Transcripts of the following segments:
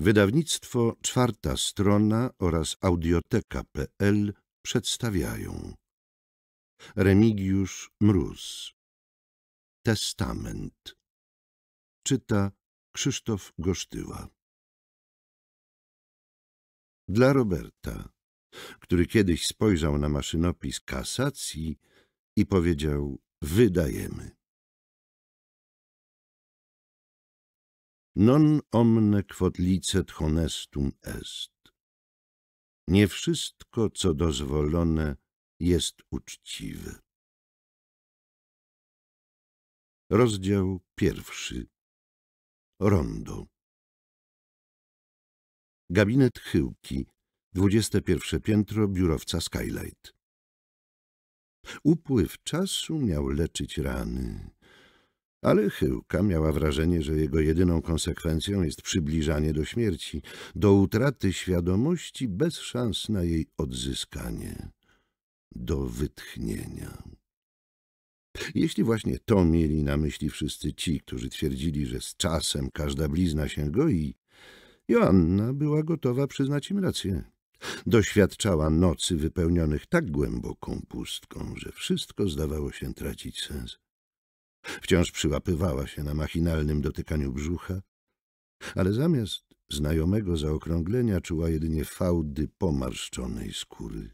Wydawnictwo Czwarta Strona oraz audioteka.pl przedstawiają Remigiusz Mróz Testament Czyta Krzysztof Gosztyła Dla Roberta, który kiedyś spojrzał na maszynopis kasacji i powiedział wydajemy. non omne quod licet honestum est. Nie wszystko, co dozwolone, jest uczciwe. Rozdział pierwszy Rondo Gabinet Chyłki, 21 piętro, biurowca Skylight. Upływ czasu miał leczyć rany. Ale Chyłka miała wrażenie, że jego jedyną konsekwencją jest przybliżanie do śmierci, do utraty świadomości bez szans na jej odzyskanie, do wytchnienia. Jeśli właśnie to mieli na myśli wszyscy ci, którzy twierdzili, że z czasem każda blizna się goi, Joanna była gotowa przyznać im rację. Doświadczała nocy wypełnionych tak głęboką pustką, że wszystko zdawało się tracić sens. Wciąż przyłapywała się na machinalnym dotykaniu brzucha, ale zamiast znajomego zaokrąglenia czuła jedynie fałdy pomarszczonej skóry.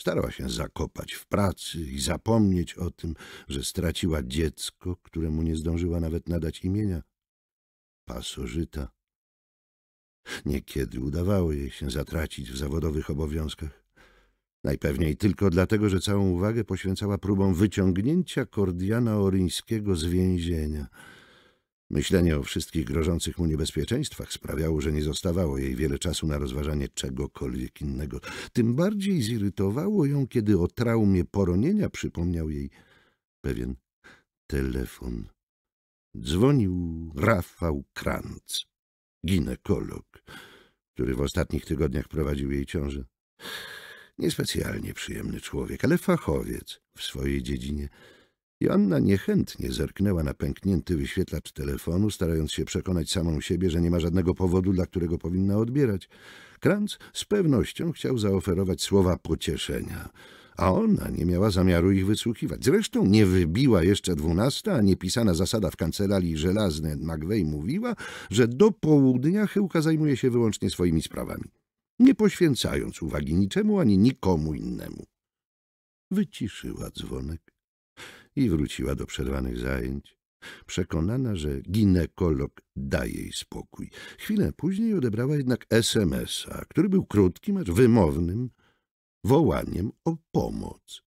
Starała się zakopać w pracy i zapomnieć o tym, że straciła dziecko, któremu nie zdążyła nawet nadać imienia. Pasożyta. Niekiedy udawało jej się zatracić w zawodowych obowiązkach. Najpewniej tylko dlatego, że całą uwagę poświęcała próbom wyciągnięcia Kordiana Oryńskiego z więzienia. Myślenie o wszystkich grożących mu niebezpieczeństwach sprawiało, że nie zostawało jej wiele czasu na rozważanie czegokolwiek innego. Tym bardziej zirytowało ją, kiedy o traumie poronienia przypomniał jej pewien telefon. Dzwonił Rafał Kranz, ginekolog, który w ostatnich tygodniach prowadził jej ciążę. Niespecjalnie przyjemny człowiek, ale fachowiec w swojej dziedzinie. Joanna niechętnie zerknęła na pęknięty wyświetlacz telefonu, starając się przekonać samą siebie, że nie ma żadnego powodu, dla którego powinna odbierać. Kranz z pewnością chciał zaoferować słowa pocieszenia, a ona nie miała zamiaru ich wysłuchiwać. Zresztą nie wybiła jeszcze dwunasta, a niepisana zasada w kancelarii żelaznej McVeigh mówiła, że do południa Chyłka zajmuje się wyłącznie swoimi sprawami nie poświęcając uwagi niczemu ani nikomu innemu. Wyciszyła dzwonek i wróciła do przerwanych zajęć, przekonana, że ginekolog da jej spokój. Chwilę później odebrała jednak SMS-a, który był krótkim, aż wymownym wołaniem o pomoc.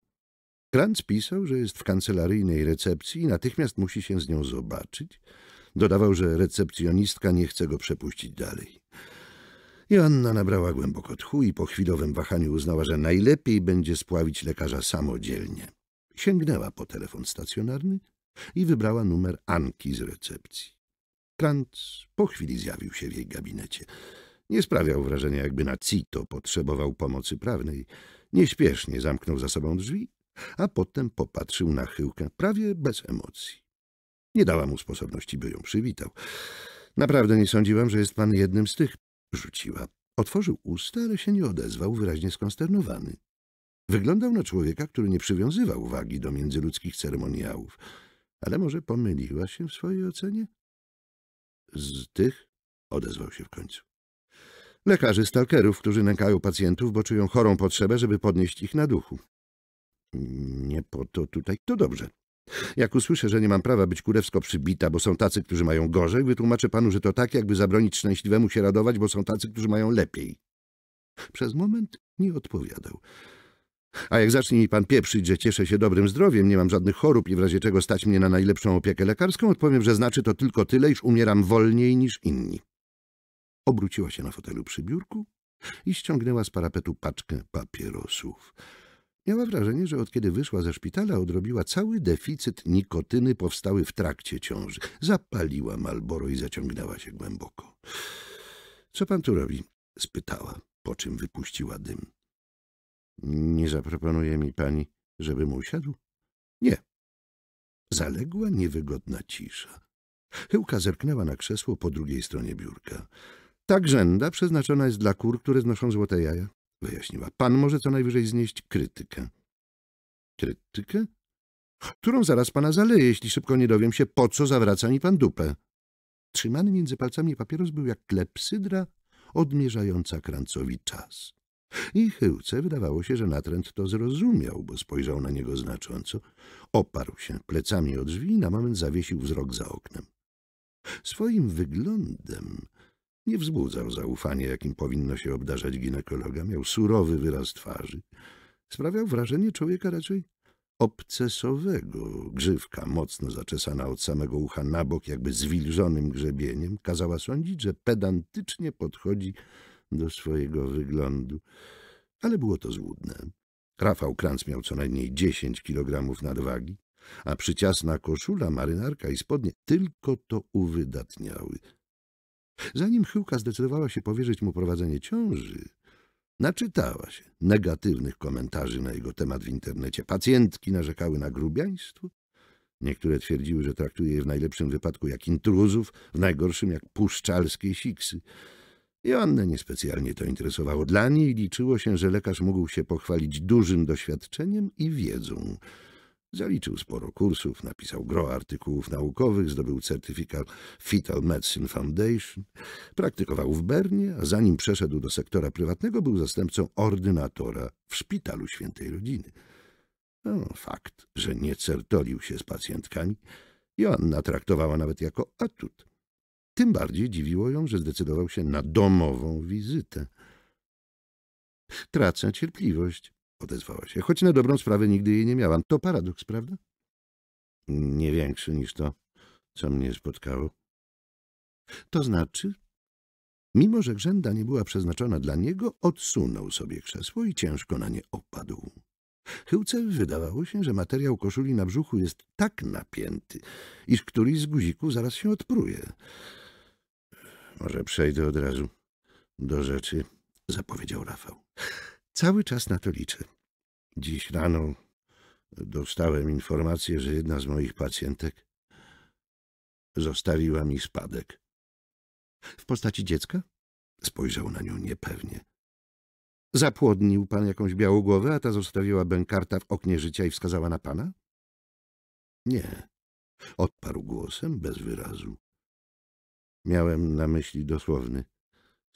Kranz pisał, że jest w kancelaryjnej recepcji i natychmiast musi się z nią zobaczyć. Dodawał, że recepcjonistka nie chce go przepuścić dalej. Joanna nabrała głęboko tchu i po chwilowym wahaniu uznała, że najlepiej będzie spławić lekarza samodzielnie. Sięgnęła po telefon stacjonarny i wybrała numer Anki z recepcji. Krantz po chwili zjawił się w jej gabinecie. Nie sprawiał wrażenia, jakby na cito potrzebował pomocy prawnej. Nieśpiesznie zamknął za sobą drzwi, a potem popatrzył na chyłkę prawie bez emocji. Nie dała mu sposobności, by ją przywitał. Naprawdę nie sądziłam, że jest pan jednym z tych, rzuciła. Otworzył usta, ale się nie odezwał, wyraźnie skonsternowany. Wyglądał na człowieka, który nie przywiązywał wagi do międzyludzkich ceremoniałów, ale może pomyliła się w swojej ocenie? Z tych odezwał się w końcu. Lekarzy stalkerów, którzy nękają pacjentów, bo czują chorą potrzebę, żeby podnieść ich na duchu. Nie po to tutaj, to dobrze, jak usłyszę, że nie mam prawa być kurewsko przybita, bo są tacy, którzy mają gorzej, wytłumaczę panu, że to tak, jakby zabronić szczęśliwemu się radować, bo są tacy, którzy mają lepiej. Przez moment nie odpowiadał. A jak zacznie mi pan pieprzyć, że cieszę się dobrym zdrowiem, nie mam żadnych chorób i w razie czego stać mnie na najlepszą opiekę lekarską, odpowiem, że znaczy to tylko tyle, iż umieram wolniej niż inni. Obróciła się na fotelu przy biurku i ściągnęła z parapetu paczkę papierosów. Miała wrażenie, że od kiedy wyszła ze szpitala, odrobiła cały deficyt nikotyny powstały w trakcie ciąży. Zapaliła Malboro i zaciągnęła się głęboko. — Co pan tu robi? — spytała, po czym wypuściła dym. — Nie zaproponuje mi pani, żebym usiadł? — Nie. Zaległa niewygodna cisza. Chyłka zerknęła na krzesło po drugiej stronie biurka. — Ta grzęda przeznaczona jest dla kur, które znoszą złote jaja wyjaśniła. Pan może co najwyżej znieść krytykę. Krytykę? Którą zaraz pana zaleję, jeśli szybko nie dowiem się, po co zawraca mi pan dupę. Trzymany między palcami papieros był jak klepsydra odmierzająca krancowi czas. I chyłce wydawało się, że natręt to zrozumiał, bo spojrzał na niego znacząco. Oparł się plecami o drzwi i na moment zawiesił wzrok za oknem. Swoim wyglądem nie wzbudzał zaufania, jakim powinno się obdarzać ginekologa. Miał surowy wyraz twarzy. Sprawiał wrażenie człowieka raczej obcesowego. Grzywka, mocno zaczesana od samego ucha na bok, jakby zwilżonym grzebieniem, kazała sądzić, że pedantycznie podchodzi do swojego wyglądu. Ale było to złudne. Rafał Kranz miał co najmniej dziesięć kilogramów nadwagi, a przyciasna koszula, marynarka i spodnie tylko to uwydatniały. Zanim Chyłka zdecydowała się powierzyć mu prowadzenie ciąży, naczytała się negatywnych komentarzy na jego temat w internecie. Pacjentki narzekały na grubiaństwo. Niektóre twierdziły, że traktuje je w najlepszym wypadku jak intruzów, w najgorszym jak puszczalskie siksy. Joannę niespecjalnie to interesowało. Dla niej liczyło się, że lekarz mógł się pochwalić dużym doświadczeniem i wiedzą. Zaliczył sporo kursów, napisał gro artykułów naukowych, zdobył certyfikat Fetal Medicine Foundation, praktykował w Bernie, a zanim przeszedł do sektora prywatnego, był zastępcą ordynatora w szpitalu świętej rodziny. No, fakt, że nie certolił się z pacjentkami, Joanna traktowała nawet jako atut. Tym bardziej dziwiło ją, że zdecydował się na domową wizytę. Tracę cierpliwość, odezwała się, choć na dobrą sprawę nigdy jej nie miałam. To paradoks, prawda? Nie większy niż to, co mnie spotkało. To znaczy, mimo że grzęda nie była przeznaczona dla niego, odsunął sobie krzesło i ciężko na nie opadł. Chyłce wydawało się, że materiał koszuli na brzuchu jest tak napięty, iż któryś z guzików zaraz się odpruje. Może przejdę od razu do rzeczy, zapowiedział Rafał. Cały czas na to liczę. Dziś rano dostałem informację, że jedna z moich pacjentek zostawiła mi spadek. W postaci dziecka? Spojrzał na nią niepewnie. Zapłodnił pan jakąś białogłowę, a ta zostawiła bękarta w oknie życia i wskazała na pana? Nie. Odparł głosem bez wyrazu. Miałem na myśli dosłowny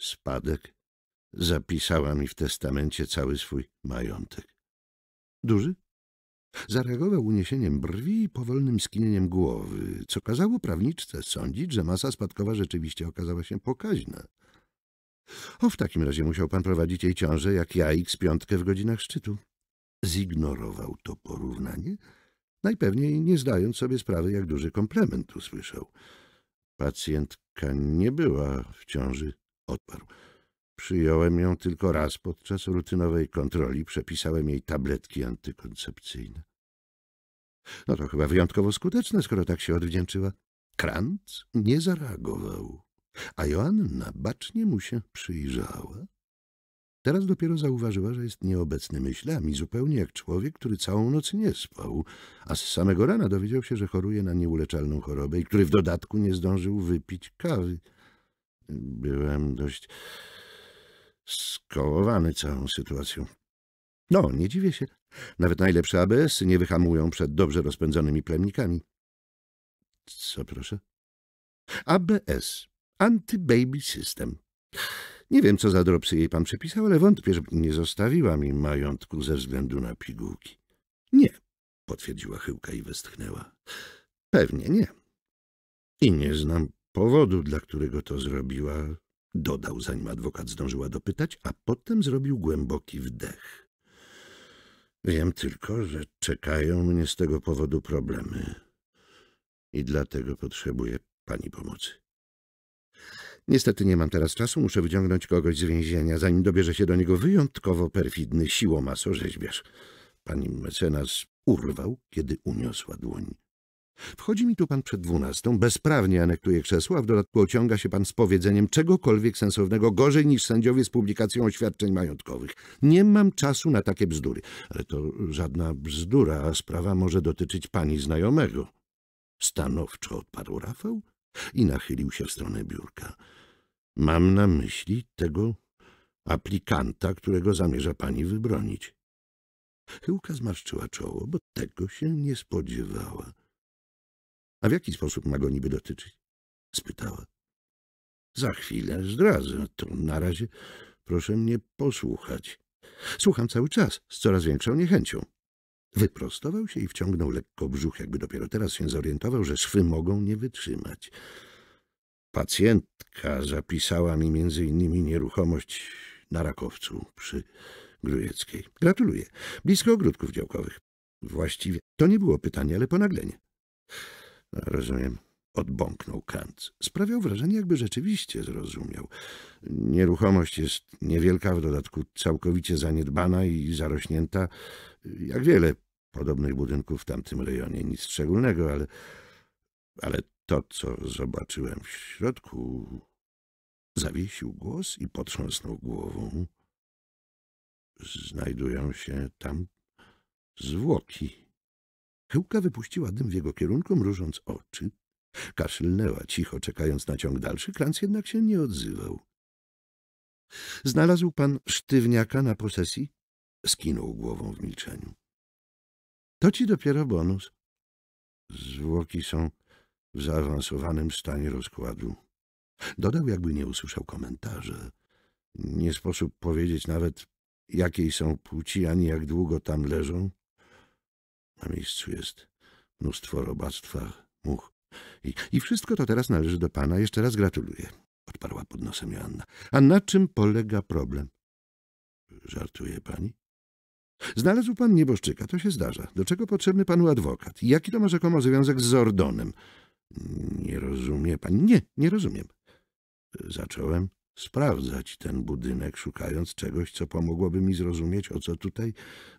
spadek Zapisała mi w testamencie cały swój majątek. Duży? Zareagował uniesieniem brwi i powolnym skinieniem głowy, co kazało prawniczce sądzić, że masa spadkowa rzeczywiście okazała się pokaźna. O, w takim razie musiał pan prowadzić jej ciążę jak ja z piątkę w godzinach szczytu. Zignorował to porównanie, najpewniej nie zdając sobie sprawy, jak duży komplement usłyszał. Pacjentka nie była w ciąży, odparł. Przyjąłem ją tylko raz podczas rutynowej kontroli, przepisałem jej tabletki antykoncepcyjne. No to chyba wyjątkowo skuteczne, skoro tak się odwdzięczyła. Kranc nie zareagował, a Joanna bacznie mu się przyjrzała. Teraz dopiero zauważyła, że jest nieobecny myślami, zupełnie jak człowiek, który całą noc nie spał, a z samego rana dowiedział się, że choruje na nieuleczalną chorobę i który w dodatku nie zdążył wypić kawy. Byłem dość skołowany całą sytuacją. No, nie dziwię się. Nawet najlepsze abs nie wyhamują przed dobrze rozpędzonymi plemnikami. Co proszę? ABS. Anti-Baby System. Nie wiem, co za dropsy jej pan przepisał, ale wątpię, żeby nie zostawiła mi majątku ze względu na pigułki. Nie, potwierdziła chyłka i westchnęła. Pewnie nie. I nie znam powodu, dla którego to zrobiła, dodał, zanim adwokat zdążyła dopytać, a potem zrobił głęboki wdech. Wiem tylko, że czekają mnie z tego powodu problemy i dlatego potrzebuję pani pomocy. Niestety nie mam teraz czasu, muszę wyciągnąć kogoś z więzienia, zanim dobierze się do niego wyjątkowo perfidny siłomaso Pani mecenas urwał, kiedy uniosła dłoń. Wchodzi mi tu pan przed dwunastą, bezprawnie anektuje krzesło, a w dodatku ociąga się pan z powiedzeniem czegokolwiek sensownego gorzej niż sędziowie z publikacją oświadczeń majątkowych. Nie mam czasu na takie bzdury. Ale to żadna bzdura, a sprawa może dotyczyć pani znajomego. Stanowczo odparł Rafał i nachylił się w stronę biurka. Mam na myśli tego aplikanta, którego zamierza pani wybronić. Chyłka zmarszczyła czoło, bo tego się nie spodziewała. A w jaki sposób ma go niby dotyczyć? spytała. Za chwilę zdradzę to. Na razie proszę mnie posłuchać. Słucham cały czas, z coraz większą niechęcią. Wyprostował się i wciągnął lekko brzuch, jakby dopiero teraz się zorientował, że szwy mogą nie wytrzymać. Pacjentka zapisała mi między innymi nieruchomość na Rakowcu przy Grujeckiej. Gratuluję. Blisko ogródków działkowych. Właściwie to nie było pytanie, ale ponaglenie. Rozumiem. Odbąknął Kant. Sprawiał wrażenie, jakby rzeczywiście zrozumiał. Nieruchomość jest niewielka, w dodatku całkowicie zaniedbana i zarośnięta, jak wiele podobnych budynków w tamtym rejonie. Nic szczególnego, ale, ale to, co zobaczyłem w środku... Zawiesił głos i potrząsnął głową. Znajdują się tam zwłoki. Chyłka wypuściła dym w jego kierunku, mrużąc oczy. Kaszlnęła cicho, czekając na ciąg dalszy. Kranc jednak się nie odzywał. — Znalazł pan sztywniaka na posesji? — skinął głową w milczeniu. — To ci dopiero bonus. Zwłoki są w zaawansowanym stanie rozkładu. Dodał, jakby nie usłyszał komentarza. Nie sposób powiedzieć nawet, jakiej są płci, ani jak długo tam leżą. Na miejscu jest mnóstwo robactwa, much. I, I wszystko to teraz należy do pana. Jeszcze raz gratuluję. Odparła pod nosem Joanna. A na czym polega problem? Żartuje pani? Znalazł pan nieboszczyka, to się zdarza. Do czego potrzebny panu adwokat? Jaki to ma rzekomo związek z Zordonem? Nie rozumie pani Nie, nie rozumiem. Zacząłem sprawdzać ten budynek, szukając czegoś, co pomogłoby mi zrozumieć, o co tutaj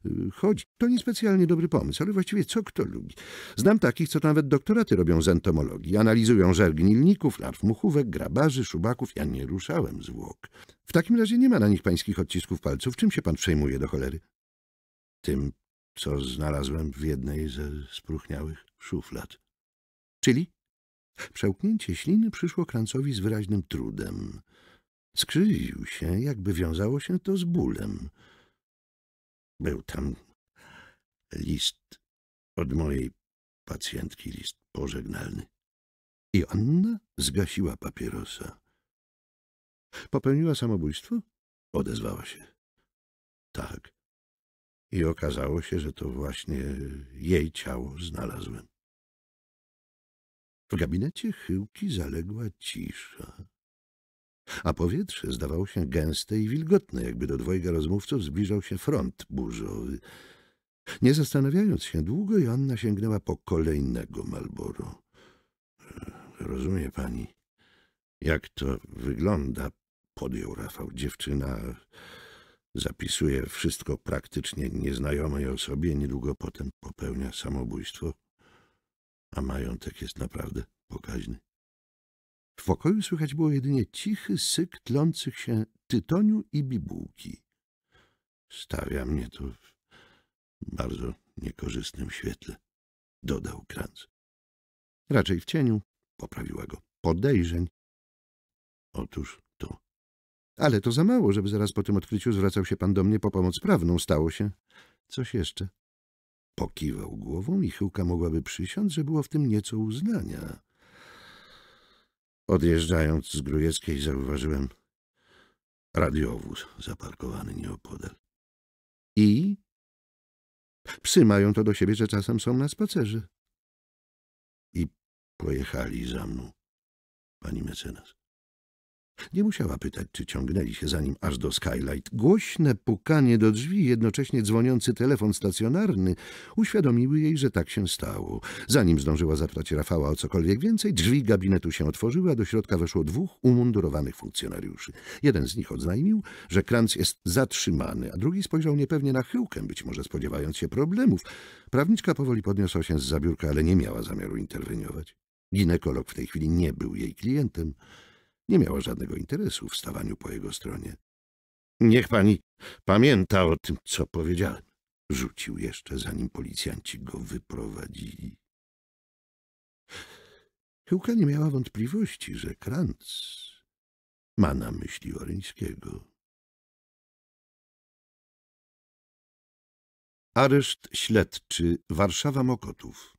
y, chodzi. To niespecjalnie dobry pomysł, ale właściwie co kto lubi. Znam takich, co nawet doktoraty robią z entomologii, analizują żer gnilników, larw muchówek, grabarzy, szubaków. Ja nie ruszałem zwłok. W takim razie nie ma na nich pańskich odcisków palców. Czym się pan przejmuje do cholery? Tym, co znalazłem w jednej ze spróchniałych szuflad. Czyli? Przełknięcie śliny przyszło Krancowi z wyraźnym trudem. Skrzywił się, jakby wiązało się to z bólem. Był tam list od mojej pacjentki, list pożegnalny. I Anna zgasiła papierosa. Popełniła samobójstwo? Odezwała się. Tak. I okazało się, że to właśnie jej ciało znalazłem. W gabinecie Chyłki zaległa cisza a powietrze zdawało się gęste i wilgotne, jakby do dwojga rozmówców zbliżał się front burzowy. Nie zastanawiając się długo, Joanna sięgnęła po kolejnego Malboro. E, rozumie pani, jak to wygląda, podjął Rafał. Dziewczyna zapisuje wszystko praktycznie nieznajomej osobie, niedługo potem popełnia samobójstwo, a majątek jest naprawdę pokaźny. W pokoju słychać było jedynie cichy syk tlących się tytoniu i bibułki. Stawia mnie to w bardzo niekorzystnym świetle, dodał Kranz. Raczej w cieniu, poprawiła go, podejrzeń. Otóż to. Ale to za mało, żeby zaraz po tym odkryciu zwracał się pan do mnie po pomoc prawną. Stało się. Coś jeszcze. Pokiwał głową i Chyłka mogłaby przysiąc, że było w tym nieco uznania. Odjeżdżając z Grujeckiej zauważyłem radiowóz zaparkowany nieopodal. I? Psy mają to do siebie, że czasem są na spacerze. I pojechali za mną, pani mecenas. Nie musiała pytać, czy ciągnęli się za nim aż do Skylight. Głośne pukanie do drzwi, jednocześnie dzwoniący telefon stacjonarny, uświadomiły jej, że tak się stało. Zanim zdążyła zapytać Rafała o cokolwiek więcej, drzwi gabinetu się otworzyły, a do środka weszło dwóch umundurowanych funkcjonariuszy. Jeden z nich oznajmił, że Kranz jest zatrzymany, a drugi spojrzał niepewnie na chyłkę, być może spodziewając się problemów. Prawniczka powoli podniosła się z zabiórka, ale nie miała zamiaru interweniować. Ginekolog w tej chwili nie był jej klientem. Nie miała żadnego interesu w stawaniu po jego stronie. Niech pani pamięta o tym, co powiedziałem, rzucił jeszcze, zanim policjanci go wyprowadzili. Chyłka nie miała wątpliwości, że Kranz ma na myśli Oryńskiego. Areszt śledczy Warszawa-Mokotów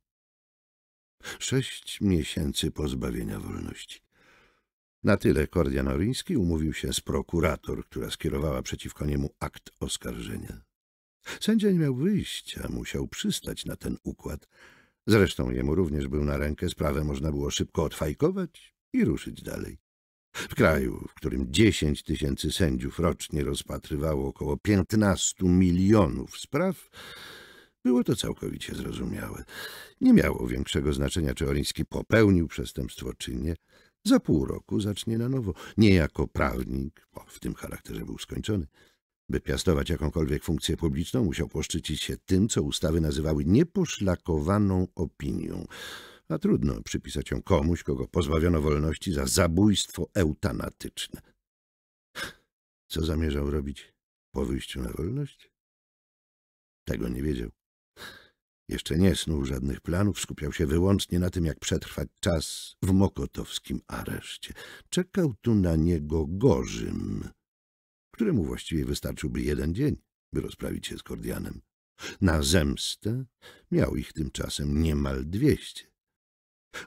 Sześć miesięcy pozbawienia wolności. Na tyle Kordianoriński umówił się z prokurator, która skierowała przeciwko niemu akt oskarżenia. Sędzia nie miał wyjścia, musiał przystać na ten układ. Zresztą jemu również był na rękę, sprawę można było szybko odfajkować i ruszyć dalej. W kraju, w którym 10 tysięcy sędziów rocznie rozpatrywało około piętnastu milionów spraw, było to całkowicie zrozumiałe. Nie miało większego znaczenia, czy Oliński popełnił przestępstwo, czy nie – za pół roku zacznie na nowo. Nie jako prawnik, bo w tym charakterze był skończony. By piastować jakąkolwiek funkcję publiczną, musiał poszczycić się tym, co ustawy nazywały nieposzlakowaną opinią. A trudno przypisać ją komuś, kogo pozbawiono wolności za zabójstwo eutanatyczne. Co zamierzał robić po wyjściu na wolność? Tego nie wiedział. Jeszcze nie snuł żadnych planów, skupiał się wyłącznie na tym, jak przetrwać czas w mokotowskim areszcie. Czekał tu na niego Gorzym, któremu właściwie wystarczyłby jeden dzień, by rozprawić się z Kordianem. Na zemstę miał ich tymczasem niemal dwieście.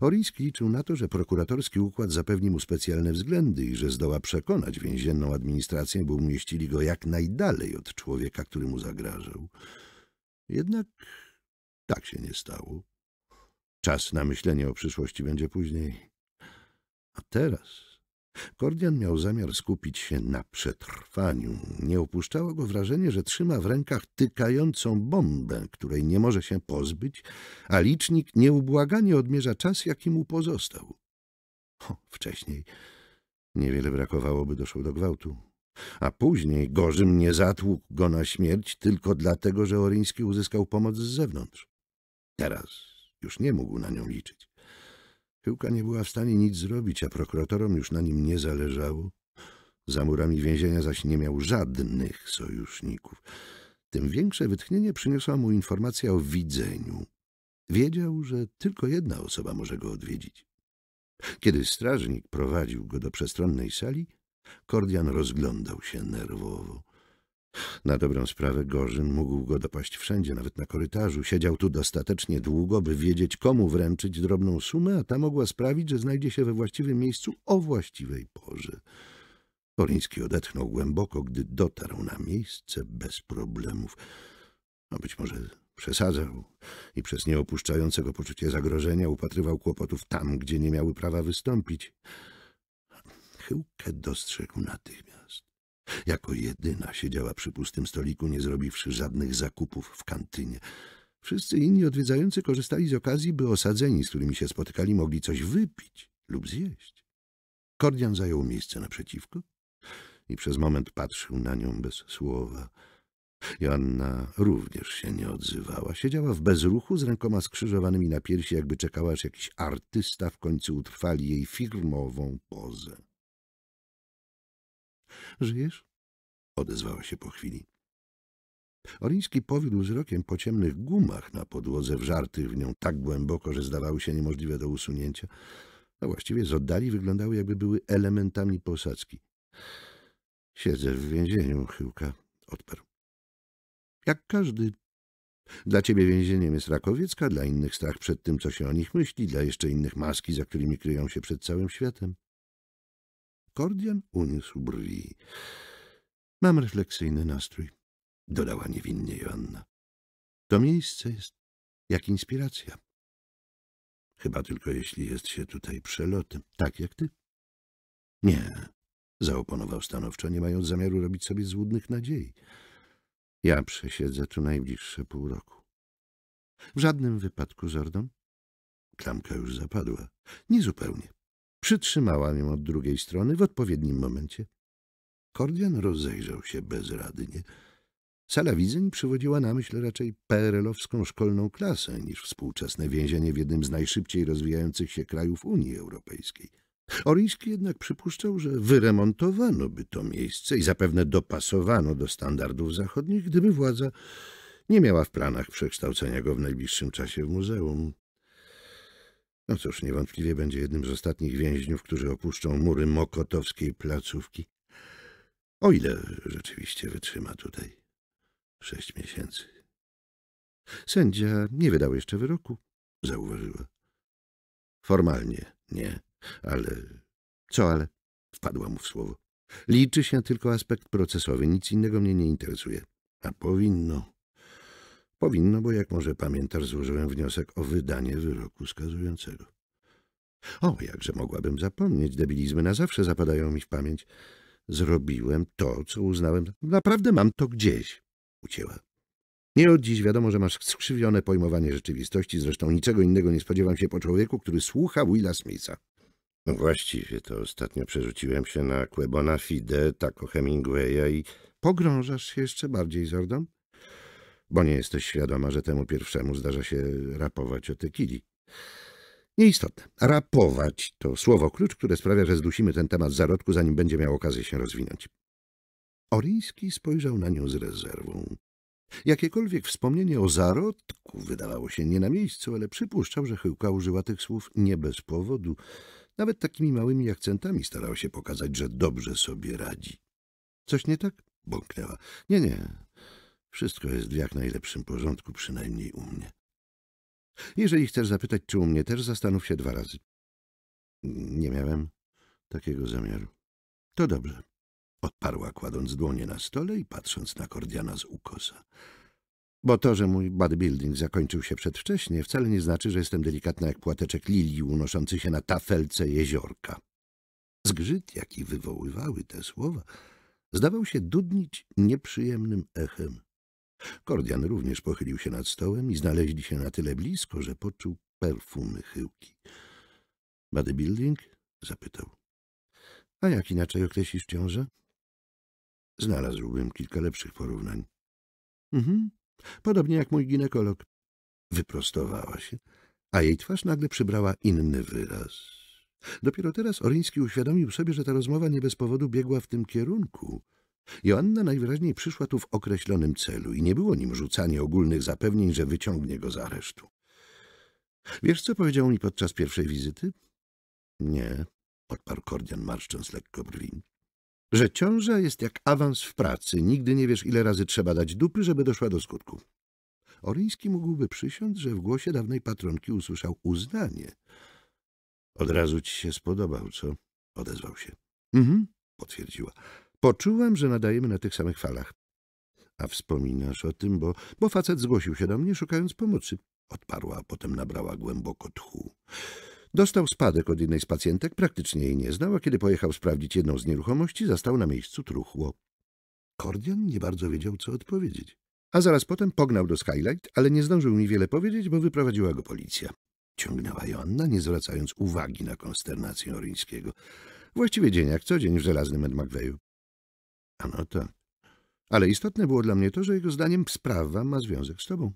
Oriński liczył na to, że prokuratorski układ zapewni mu specjalne względy i że zdoła przekonać więzienną administrację, by umieścili go jak najdalej od człowieka, który mu zagrażał. Jednak tak się nie stało. Czas na myślenie o przyszłości będzie później. A teraz Kordian miał zamiar skupić się na przetrwaniu. Nie opuszczało go wrażenie, że trzyma w rękach tykającą bombę, której nie może się pozbyć, a licznik nieubłaganie odmierza czas, jaki mu pozostał. O, wcześniej niewiele brakowałoby doszło do gwałtu. A później Gorzym nie zatłukł go na śmierć tylko dlatego, że Oryński uzyskał pomoc z zewnątrz. Teraz już nie mógł na nią liczyć. Chyłka nie była w stanie nic zrobić, a prokuratorom już na nim nie zależało. Za murami więzienia zaś nie miał żadnych sojuszników. Tym większe wytchnienie przyniosła mu informacja o widzeniu. Wiedział, że tylko jedna osoba może go odwiedzić. Kiedy strażnik prowadził go do przestronnej sali, Kordian rozglądał się nerwowo. Na dobrą sprawę Gorzyn mógł go dopaść wszędzie, nawet na korytarzu. Siedział tu dostatecznie długo, by wiedzieć, komu wręczyć drobną sumę, a ta mogła sprawić, że znajdzie się we właściwym miejscu o właściwej porze. Koriński odetchnął głęboko, gdy dotarł na miejsce bez problemów. A no, być może przesadzał i przez nieopuszczającego poczucie zagrożenia upatrywał kłopotów tam, gdzie nie miały prawa wystąpić. Chyłkę dostrzegł natychmiast. Jako jedyna siedziała przy pustym stoliku, nie zrobiwszy żadnych zakupów w kantynie. Wszyscy inni odwiedzający korzystali z okazji, by osadzeni, z którymi się spotykali, mogli coś wypić lub zjeść. Kordian zajął miejsce naprzeciwko i przez moment patrzył na nią bez słowa. Joanna również się nie odzywała. Siedziała w bezruchu z rękoma skrzyżowanymi na piersi, jakby czekała, aż jakiś artysta w końcu utrwali jej firmową pozę. Żyjesz? Odezwała się po chwili. Oliński powiódł wzrokiem po ciemnych gumach na podłodze, wżartych w nią tak głęboko, że zdawały się niemożliwe do usunięcia, a właściwie z oddali wyglądały, jakby były elementami posadzki. — Siedzę w więzieniu, chyłka — odparł. — Jak każdy. Dla ciebie więzieniem jest Rakowiecka, dla innych strach przed tym, co się o nich myśli, dla jeszcze innych maski, za którymi kryją się przed całym światem. — Kordian uniósł brwi. — Mam refleksyjny nastrój — dodała niewinnie Joanna. — To miejsce jest jak inspiracja. — Chyba tylko jeśli jest się tutaj przelotem, tak jak ty. — Nie — zaoponował stanowczo, nie mając zamiaru robić sobie złudnych nadziei. — Ja przesiedzę tu najbliższe pół roku. — W żadnym wypadku, Zordon? Klamka już zapadła. — Niezupełnie. Przytrzymałam ją od drugiej strony w odpowiednim momencie. Kordian rozejrzał się bezradnie. Sala widzeń przywodziła na myśl raczej perelowską szkolną klasę niż współczesne więzienie w jednym z najszybciej rozwijających się krajów Unii Europejskiej. Oryjski jednak przypuszczał, że wyremontowano by to miejsce i zapewne dopasowano do standardów zachodnich, gdyby władza nie miała w planach przekształcenia go w najbliższym czasie w muzeum. No cóż, niewątpliwie będzie jednym z ostatnich więźniów, którzy opuszczą mury mokotowskiej placówki. O ile rzeczywiście wytrzyma tutaj sześć miesięcy. Sędzia nie wydał jeszcze wyroku, zauważyła. Formalnie nie, ale... Co ale? Wpadła mu w słowo. Liczy się tylko aspekt procesowy, nic innego mnie nie interesuje. A powinno. Powinno, bo jak może pamiętasz, złożyłem wniosek o wydanie wyroku skazującego. O, jakże mogłabym zapomnieć, debilizmy na zawsze zapadają mi w pamięć. Zrobiłem to, co uznałem. Naprawdę mam to gdzieś, ucięła. Nie od dziś wiadomo, że masz skrzywione pojmowanie rzeczywistości, zresztą niczego innego nie spodziewam się po człowieku, który słucha Willa Smitha. No właściwie to ostatnio przerzuciłem się na Quebona Fide, tako Hemingwaya i... Pogrążasz się jeszcze bardziej, Zordon? bo nie jesteś świadoma, że temu pierwszemu zdarza się rapować o tykili. Nieistotne. Rapować to słowo klucz, które sprawia, że zdusimy ten temat zarodku, zanim będzie miał okazję się rozwinąć. Oryński spojrzał na nią z rezerwą. Jakiekolwiek wspomnienie o zarodku wydawało się nie na miejscu, ale przypuszczał, że Chyłka użyła tych słów nie bez powodu. Nawet takimi małymi akcentami starał się pokazać, że dobrze sobie radzi. — Coś nie tak? — bąknęła. — Nie, nie. Wszystko jest w jak najlepszym porządku, przynajmniej u mnie. Jeżeli chcesz zapytać, czy u mnie też, zastanów się dwa razy. Nie miałem takiego zamiaru. To dobrze. Odparła, kładąc dłonie na stole i patrząc na Kordiana z ukosa. Bo to, że mój bodybuilding zakończył się przedwcześnie, wcale nie znaczy, że jestem delikatna jak płateczek lilii unoszący się na tafelce jeziorka. Zgrzyt, jaki wywoływały te słowa, zdawał się dudnić nieprzyjemnym echem Kordian również pochylił się nad stołem i znaleźli się na tyle blisko, że poczuł perfumy chyłki. — Bodybuilding? — zapytał. — A jak inaczej określisz ciążę? — Znalazłbym kilka lepszych porównań. — Mhm. Podobnie jak mój ginekolog. Wyprostowała się, a jej twarz nagle przybrała inny wyraz. Dopiero teraz Oryński uświadomił sobie, że ta rozmowa nie bez powodu biegła w tym kierunku — Joanna najwyraźniej przyszła tu w określonym celu i nie było nim rzucanie ogólnych zapewnień, że wyciągnie go z aresztu. Wiesz, co powiedział mi podczas pierwszej wizyty? Nie, odparł Kordian marszcząc lekko brwi. Że ciąża jest jak awans w pracy. Nigdy nie wiesz, ile razy trzeba dać dupy, żeby doszła do skutku. Oryński mógłby przysiąc, że w głosie dawnej patronki usłyszał uznanie. Od razu ci się spodobał, co? Odezwał się. Mhm, potwierdziła. Poczułam, że nadajemy na tych samych falach. A wspominasz o tym, bo, bo facet zgłosił się do mnie, szukając pomocy. Odparła, a potem nabrała głęboko tchu. Dostał spadek od jednej z pacjentek, praktycznie jej nie znał, a kiedy pojechał sprawdzić jedną z nieruchomości, zastał na miejscu truchło. Kordian nie bardzo wiedział, co odpowiedzieć. A zaraz potem pognał do Skylight, ale nie zdążył mi wiele powiedzieć, bo wyprowadziła go policja. Ciągnęła Joanna, nie zwracając uwagi na konsternację Oryńskiego. Właściwie dzień jak co dzień w żelaznym Ed McVeighu. Ano tak. Ale istotne było dla mnie to, że jego zdaniem sprawa ma związek z tobą.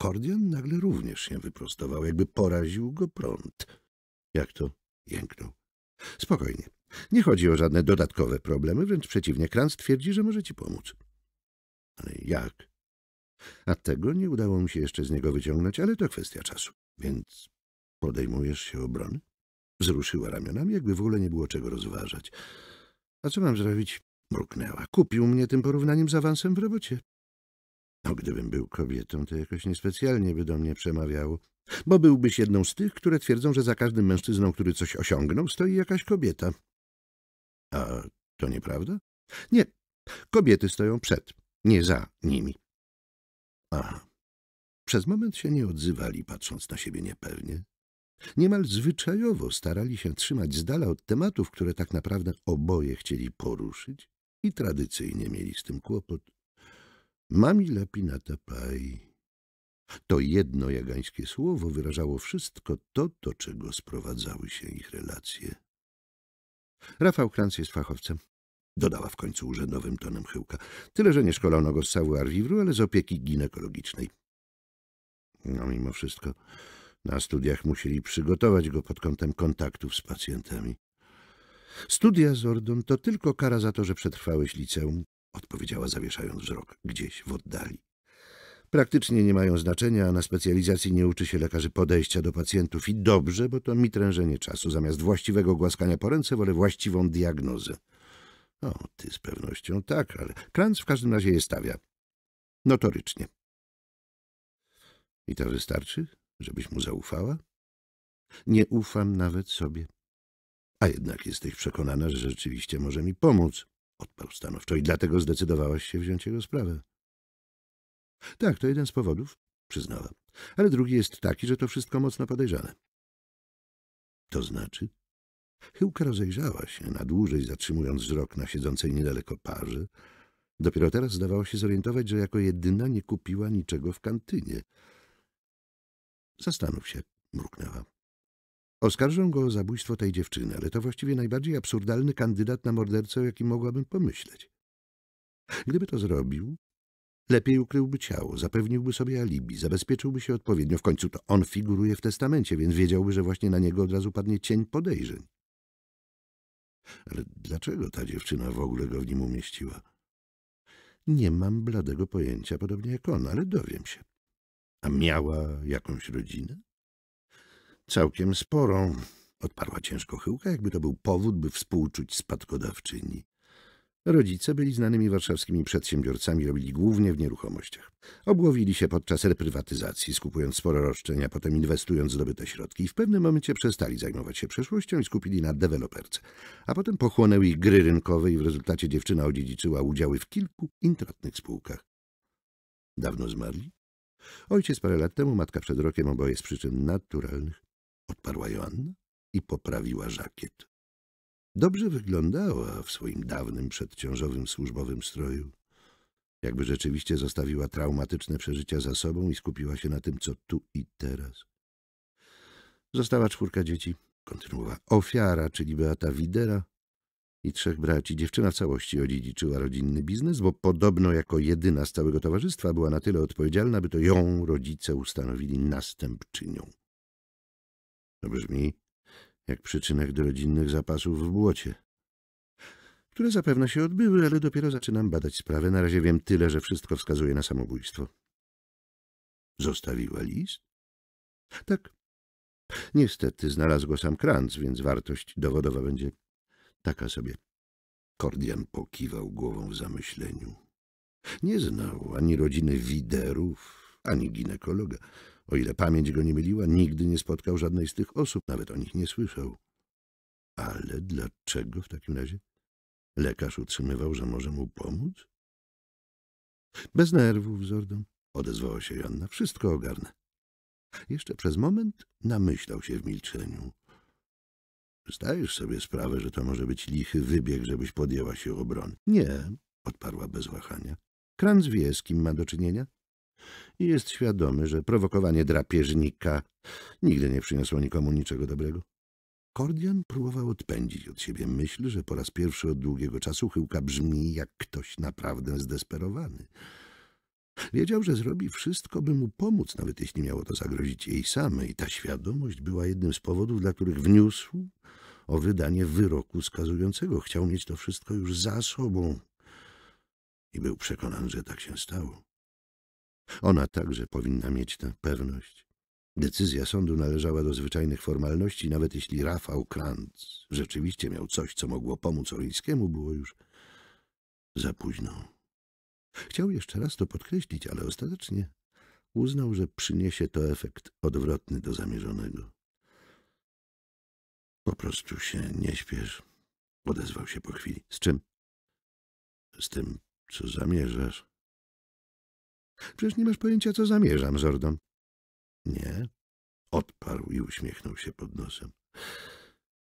Kordian nagle również się wyprostował, jakby poraził go prąd. Jak to? Jęknął. Spokojnie. Nie chodzi o żadne dodatkowe problemy, wręcz przeciwnie. Kranz twierdzi, że może ci pomóc. Ale jak? A tego nie udało mi się jeszcze z niego wyciągnąć, ale to kwestia czasu. Więc podejmujesz się obrony? Wzruszyła ramionami, jakby w ogóle nie było czego rozważać. A co mam zrobić? Mruknęła. Kupił mnie tym porównaniem z awansem w robocie. No, gdybym był kobietą, to jakoś niespecjalnie by do mnie przemawiało. Bo byłbyś jedną z tych, które twierdzą, że za każdym mężczyzną, który coś osiągnął, stoi jakaś kobieta. A to nieprawda? Nie. Kobiety stoją przed, nie za nimi. Aha. Przez moment się nie odzywali, patrząc na siebie niepewnie. Niemal zwyczajowo starali się trzymać z dala od tematów, które tak naprawdę oboje chcieli poruszyć, i tradycyjnie mieli z tym kłopot. Mami lapinata pai. To jedno jagańskie słowo wyrażało wszystko to, do czego sprowadzały się ich relacje. Rafał Kranc jest fachowcem. Dodała w końcu urzędowym tonem chyłka. Tyle, że nie szkolono go z savoir vivre, ale z opieki ginekologicznej. No mimo wszystko na studiach musieli przygotować go pod kątem kontaktów z pacjentami. Studia, Zordon, to tylko kara za to, że przetrwałeś liceum, odpowiedziała zawieszając wzrok gdzieś w oddali. Praktycznie nie mają znaczenia, a na specjalizacji nie uczy się lekarzy podejścia do pacjentów i dobrze, bo to mitrężenie czasu. Zamiast właściwego głaskania po ręce wolę właściwą diagnozę. O, ty z pewnością tak, ale Kranz w każdym razie je stawia. Notorycznie. I to wystarczy, żebyś mu zaufała? Nie ufam nawet sobie. A jednak jesteś przekonana, że rzeczywiście może mi pomóc, odparł stanowczo i dlatego zdecydowałaś się wziąć jego sprawę. Tak, to jeden z powodów, przyznała, ale drugi jest taki, że to wszystko mocno podejrzane. To znaczy? Chyłka rozejrzała się, na dłużej zatrzymując wzrok na siedzącej niedaleko parze. Dopiero teraz zdawała się zorientować, że jako jedyna nie kupiła niczego w kantynie. Zastanów się, mruknęła. Oskarżą go o zabójstwo tej dziewczyny, ale to właściwie najbardziej absurdalny kandydat na mordercę, o jakim mogłabym pomyśleć. Gdyby to zrobił, lepiej ukryłby ciało, zapewniłby sobie alibi, zabezpieczyłby się odpowiednio. W końcu to on figuruje w testamencie, więc wiedziałby, że właśnie na niego od razu padnie cień podejrzeń. Ale dlaczego ta dziewczyna w ogóle go w nim umieściła? Nie mam bladego pojęcia, podobnie jak on, ale dowiem się. A miała jakąś rodzinę? Całkiem sporą, odparła ciężko chyłka, jakby to był powód, by współczuć spadkodawczyni. Rodzice byli znanymi warszawskimi przedsiębiorcami, robili głównie w nieruchomościach. Obłowili się podczas reprywatyzacji, skupując sporo roszczeń, a potem inwestując zdobyte środki i w pewnym momencie przestali zajmować się przeszłością i skupili na deweloperce. A potem pochłonęły ich gry rynkowe i w rezultacie dziewczyna odziedziczyła udziały w kilku intratnych spółkach. Dawno zmarli? Ojciec parę lat temu, matka przed rokiem, oboje z przyczyn naturalnych odparła Joanna i poprawiła żakiet. Dobrze wyglądała w swoim dawnym, przedciążowym, służbowym stroju. Jakby rzeczywiście zostawiła traumatyczne przeżycia za sobą i skupiła się na tym, co tu i teraz. Została czwórka dzieci, kontynuowała. Ofiara, czyli Beata Widera i trzech braci. Dziewczyna w całości odziedziczyła rodzinny biznes, bo podobno jako jedyna z całego towarzystwa była na tyle odpowiedzialna, by to ją rodzice ustanowili następczynią. To brzmi jak przyczynek do rodzinnych zapasów w błocie, które zapewne się odbyły, ale dopiero zaczynam badać sprawę. Na razie wiem tyle, że wszystko wskazuje na samobójstwo. Zostawiła list? Tak. Niestety znalazł go sam Kranz, więc wartość dowodowa będzie taka sobie. Kordian pokiwał głową w zamyśleniu. Nie znał ani rodziny widerów, ani ginekologa. O ile pamięć go nie myliła, nigdy nie spotkał żadnej z tych osób, nawet o nich nie słyszał. Ale dlaczego w takim razie? Lekarz utrzymywał, że może mu pomóc? Bez nerwów, Zordon, odezwała się Janna. Wszystko ogarnę. Jeszcze przez moment namyślał się w milczeniu. Zdajesz sobie sprawę, że to może być lichy wybieg, żebyś podjęła się obrony. Nie, odparła bez wahania. Kranz wie, z kim ma do czynienia? i jest świadomy, że prowokowanie drapieżnika nigdy nie przyniosło nikomu niczego dobrego. Kordian próbował odpędzić od siebie myśl, że po raz pierwszy od długiego czasu chyłka brzmi jak ktoś naprawdę zdesperowany. Wiedział, że zrobi wszystko, by mu pomóc, nawet jeśli miało to zagrozić jej samej. Ta świadomość była jednym z powodów, dla których wniósł o wydanie wyroku skazującego. Chciał mieć to wszystko już za sobą i był przekonany, że tak się stało. Ona także powinna mieć tę pewność. Decyzja sądu należała do zwyczajnych formalności, nawet jeśli Rafał Krantz rzeczywiście miał coś, co mogło pomóc Olińskiemu, było już za późno. Chciał jeszcze raz to podkreślić, ale ostatecznie uznał, że przyniesie to efekt odwrotny do zamierzonego. Po prostu się nie śpiesz, odezwał się po chwili. Z czym? Z tym, co zamierzasz. Przecież nie masz pojęcia, co zamierzam, Zordon. Nie, odparł i uśmiechnął się pod nosem.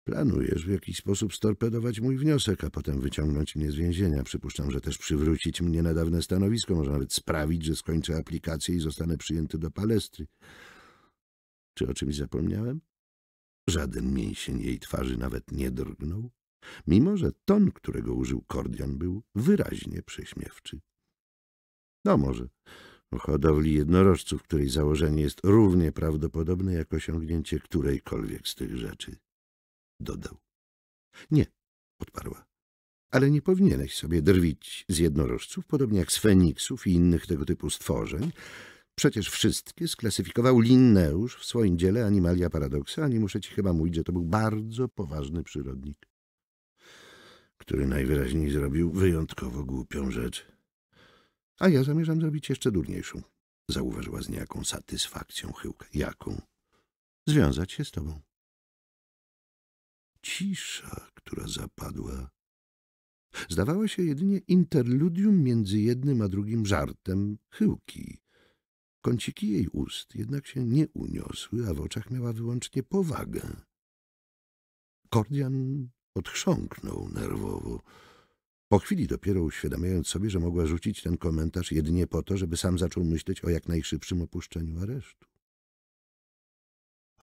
Planujesz w jakiś sposób storpedować mój wniosek, a potem wyciągnąć mnie z więzienia. Przypuszczam, że też przywrócić mnie na dawne stanowisko, może nawet sprawić, że skończę aplikację i zostanę przyjęty do palestry. Czy o czymś zapomniałem? Żaden mięsień jej twarzy nawet nie drgnął, mimo że ton, którego użył Kordian, był wyraźnie prześmiewczy. No może o hodowli jednorożców, której założenie jest równie prawdopodobne jak osiągnięcie którejkolwiek z tych rzeczy. Dodał. Nie, odparła. Ale nie powinieneś sobie drwić z jednorożców, podobnie jak z feniksów i innych tego typu stworzeń. Przecież wszystkie sklasyfikował Linneusz w swoim dziele Animalia Paradoxa, ani nie muszę ci chyba mówić, że to był bardzo poważny przyrodnik, który najwyraźniej zrobił wyjątkowo głupią rzecz. A ja zamierzam zrobić jeszcze durniejszą, zauważyła z niejaką satysfakcją chyłka. Jaką? Związać się z tobą. Cisza, która zapadła, zdawała się jedynie interludium między jednym a drugim żartem chyłki. Kąciki jej ust jednak się nie uniosły, a w oczach miała wyłącznie powagę. Kordian odchrząknął nerwowo. Po chwili dopiero uświadamiając sobie, że mogła rzucić ten komentarz jedynie po to, żeby sam zaczął myśleć o jak najszybszym opuszczeniu aresztu.